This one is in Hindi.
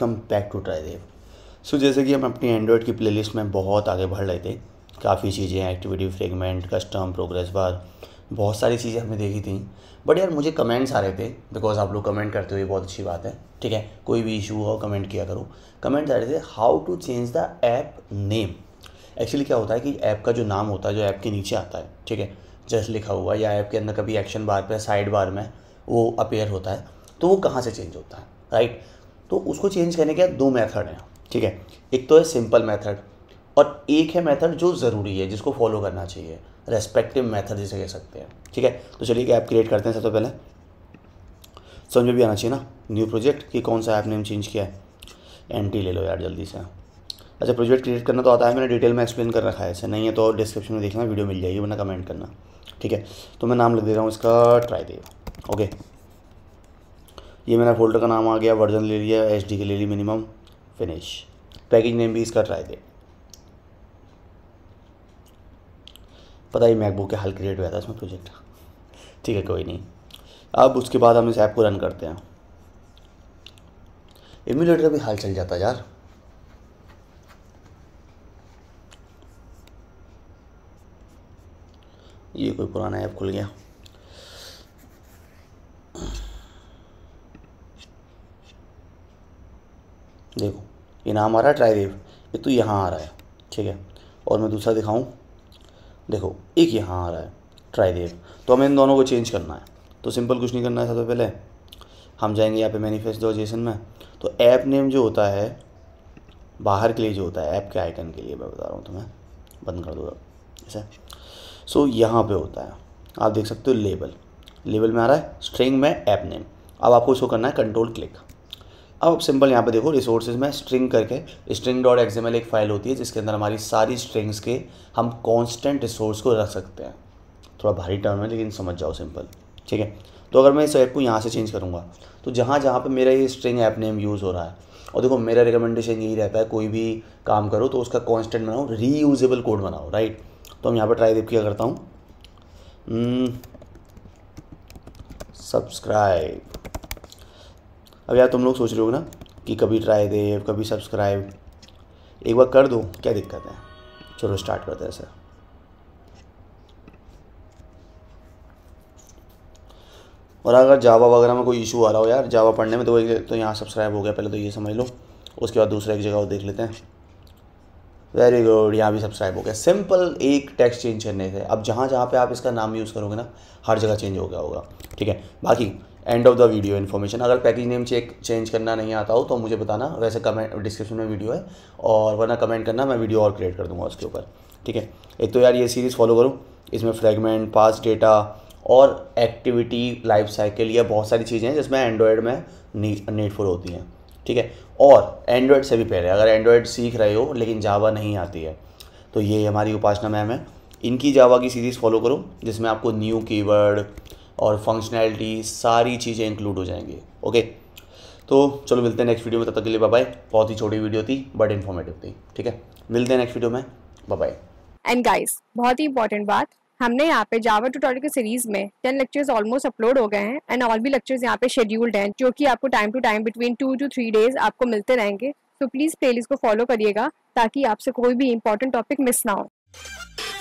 come back to try dev so जैसे कि हम अपनी एंड्रॉयड की प्लेलिस्ट में बहुत आगे बढ़ रहे थे काफ़ी चीज़ें activity fragment custom progress bar बहुत सारी चीज़ें हमने देखी थी बट यार मुझे कमेंट्स आ रहे थे बिकॉज आप लोग कमेंट करते हो ये बहुत अच्छी बात है ठीक है कोई भी इशू हो कमेंट किया करो कमेंट्स आ रहे थे how to change the app name actually क्या होता है कि ऐप का जो नाम होता है जो ऐप के नीचे आता है ठीक है जस्ट लिखा हुआ या ऐप के अंदर कभी एक्शन बार पे साइड बार में वो अपेयर होता है तो वो कहाँ से चेंज होता है राइट तो उसको चेंज करने के दो मेथड हैं ठीक है एक तो है सिंपल मेथड और एक है मेथड जो ज़रूरी है जिसको फॉलो करना चाहिए रेस्पेक्टिव मेथड जिसे कह सकते हैं ठीक है तो चलिए कि ऐप क्रिएट करते हैं सबसे तो पहले समझ में भी आना चाहिए ना न्यू प्रोजेक्ट कि कौन सा ऐप नेम चेंज किया है एम ले लो यार जल्दी से अच्छा प्रोजेक्ट क्रिएट करना तो आता है मैंने डिटेल में एक्सप्लेन कर रखा है ऐसे नहीं है तो डिस्क्रिप्शन में देखना वीडियो मिल जाएगी वरना कमेंट करना ठीक है तो मैं नाम लग दे रहा हूँ इसका ट्राई दे ओके ये मेरा फोल्डर का नाम आ गया वर्जन ले लिया एच डी के ले ली मिनिमम फिनिश पैकेज नेम भी इसका ट्राई दे पता ही मैकबुक के हाल क्रिएट हुआ था इसमें प्रोजेक्ट ठीक है कोई नहीं अब उसके बाद हम इस ऐप को रन करते हैं इम्यूलेटर का भी हाल चल जाता यार ये कोई पुराना ऐप खुल गया देखो ये नाम आ रहा है ट्राईदेव ये तो यहाँ आ रहा है ठीक है और मैं दूसरा दिखाऊँ देखो एक यहाँ आ रहा है ट्राईदेव तो हमें इन दोनों को चेंज करना है तो सिंपल कुछ नहीं करना है सबसे पहले हम जाएंगे यहाँ पे मैनिफेस्टो जेसन में तो ऐप नेम जो होता है बाहर के लिए जो होता है ऐप के आइकन के लिए मैं बता रहा हूँ तुम्हें बंद कर दो ऐसा सो यहाँ पे होता है आप देख सकते हो लेबल लेबल में आ रहा है स्ट्रिंग में ऐप नेम अब आपको इसको करना है कंट्रोल क्लिक अब आप सिंपल यहाँ पे देखो रिसोर्सेज में स्ट्रिंग करके स्ट्रिंग डॉट एक्जेमल एक फाइल होती है जिसके अंदर हमारी सारी स्ट्रिंग्स के हम कांस्टेंट रिसोर्स को रख सकते हैं थोड़ा भारी टर्म है लेकिन समझ जाओ सिंपल ठीक है तो अगर मैं इस ऐप को यहाँ से चेंज करूँगा तो जहाँ जहाँ पर मेरा ये स्ट्रिंग ऐप नेम यूज़ हो रहा है और देखो मेरा रिकमेंडेशन यही रहता है कोई भी काम करो तो उसका कॉन्स्टेंट बनाओ री कोड बनाओ राइट तो हम यहाँ पर ट्राई देख किया करता हूँ सब्सक्राइब हम्म, अब यार तुम लोग सोच रहे हो ना कि कभी ट्राई दे कभी सब्सक्राइब एक बार कर दो क्या दिक्कत है चलो स्टार्ट करते हैं सर और अगर जावा वगैरह में कोई इशू आ रहा हो यार जावा पढ़ने में तो एक तो यहाँ सब्सक्राइब हो गया पहले तो ये समझ लो उसके बाद दूसरा एक जगह और देख लेते हैं वेरी गुड यहाँ भी सब्सक्राइब हो गया सिंपल एक टेक्स्ट चेंज करने से अब जहाँ जहाँ पे आप इसका नाम यूज़ करोगे ना हर जगह चेंज हो गया होगा ठीक है बाकी end of the video information अगर पैकेज नेम चेक चेंज करना नहीं आता हो तो मुझे बताना वैसे कमेंट डिस्क्रिप्शन में वीडियो है और वरना कमेंट करना मैं वीडियो और क्रिएट कर दूंगा उसके ऊपर ठीक है एक तो यार ये सीरीज़ फॉलो करूँ इसमें फ्रेगमेंट पास डेटा और एक्टिविटी लाइफ साइकिल या बहुत सारी चीज़ें हैं जिसमें एंड्रॉयड में नीडफुल होती हैं ठीक है और एंड्रॉयड से भी पहले अगर एंड्रॉयड सीख रहे हो लेकिन जावा नहीं आती है तो ये हमारी उपासना मैम है इनकी जावा की सीरीज़ फॉलो करो जिसमें आपको न्यू कीवर्ड और फंक्शनैलिटी सारी चीज़ें इंक्लूड हो जाएंगी ओके तो चलो मिलते हैं नेक्स्ट वीडियो में तब तक के लिए बाय बाय बहुत ही छोटी वीडियो थी बट इन्फॉर्मेटिव थी ठीक है मिलते हैं नेक्स्ट वीडियो में बाय एंड गाइस बहुत ही इंपॉर्टेंट बात हमने यहाँ पे जावा ट्यूटोरियल के सीरीज में टेन लेक्चर्स ऑलमोस्ट अपलोड हो गए हैं एंड ऑल भी लेक्चर्स यहाँ पे शेड्यूल्ड हैं जो कि आपको time to time between two to three days आपको मिलते रहेंगे तो प्लीज़ प्लेलिस्ट को फॉलो करिएगा ताकि आपसे कोई भी इंपॉर्टेंट टॉपिक मिस ना हो